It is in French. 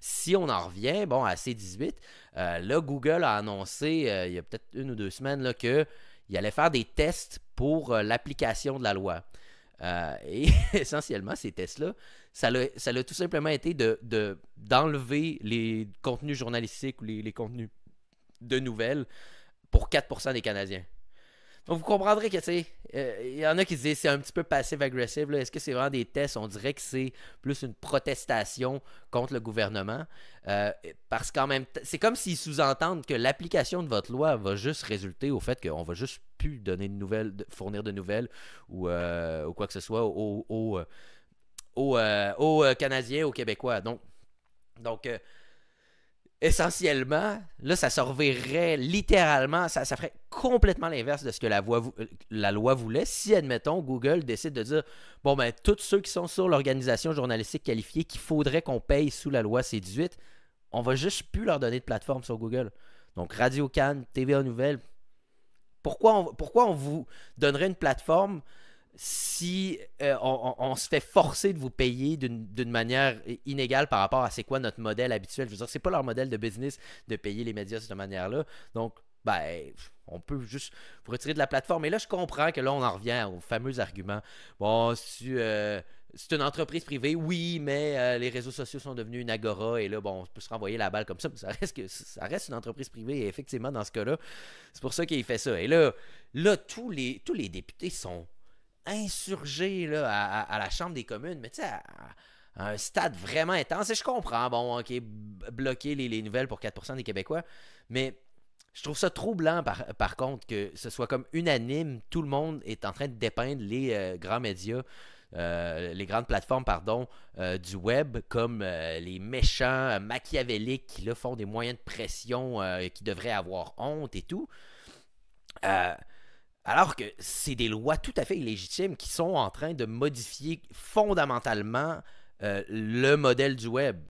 Si on en revient, bon, à C18, euh, là, Google a annoncé, euh, il y a peut-être une ou deux semaines, là, qu'il allait faire des tests pour euh, l'application de la loi. et essentiellement, ces tests-là, ça a tout simplement été d'enlever de, les contenus journalistiques ou les contenus de nouvelles pour 4% des Canadiens vous comprendrez que, tu euh, il y en a qui disent c'est un petit peu passif-agressif. Est-ce que c'est vraiment des tests On dirait que c'est plus une protestation contre le gouvernement. Euh, parce qu'en même temps, c'est comme s'ils sous-entendent que l'application de votre loi va juste résulter au fait qu'on va juste plus donner de nouvelles, fournir de nouvelles euh, ou, quoi que ce soit aux, Canadiens, aux Québécois. Donc, donc essentiellement, là, ça se reverrait littéralement, ça, ça ferait complètement l'inverse de ce que la, euh, la, loi voulait. Si, admettons, Google décide de dire bon, ben, tous ceux qui sont sur l'organisation journalistique qualifiée qu'il faudrait qu'on paye sous la loi C18, on va juste plus leur donner de plateforme sur Google. Donc, Radio Cannes, TVA Nouvelles, pourquoi pourquoi on vous donnerait une plateforme si euh, on, se fait forcer de vous payer d'une manière inégale par rapport à c'est quoi notre modèle habituel, je veux dire, c'est pas leur modèle de business de payer les médias de cette manière-là. Donc, ben, on peut juste vous retirer de la plateforme. Et là, je comprends que là, on en revient au fameux argument. Bon, euh, c'est une entreprise privée, oui, mais euh, les réseaux sociaux sont devenus une agora et là, bon, on peut se renvoyer la balle comme ça, mais ça reste, ça reste une entreprise privée et effectivement, dans ce cas-là, c'est pour ça qu'il fait ça. Et là, là tous, les, tous les députés sont insurgé à, la Chambre des communes, mais tu sais, un stade vraiment intense. Et je comprends, bon, OK, bloquer les, nouvelles pour 4% des Québécois, mais je trouve ça troublant, par, par, contre, que ce soit comme unanime, tout le monde est en train de dépeindre les euh, grands médias. Euh, les grandes plateformes pardon, euh, du web comme les méchants machiavéliques qui là, font des moyens de pression qui devraient avoir honte et tout. Alors que c'est des lois tout à fait illégitimes qui sont en train de modifier fondamentalement euh, le modèle du web.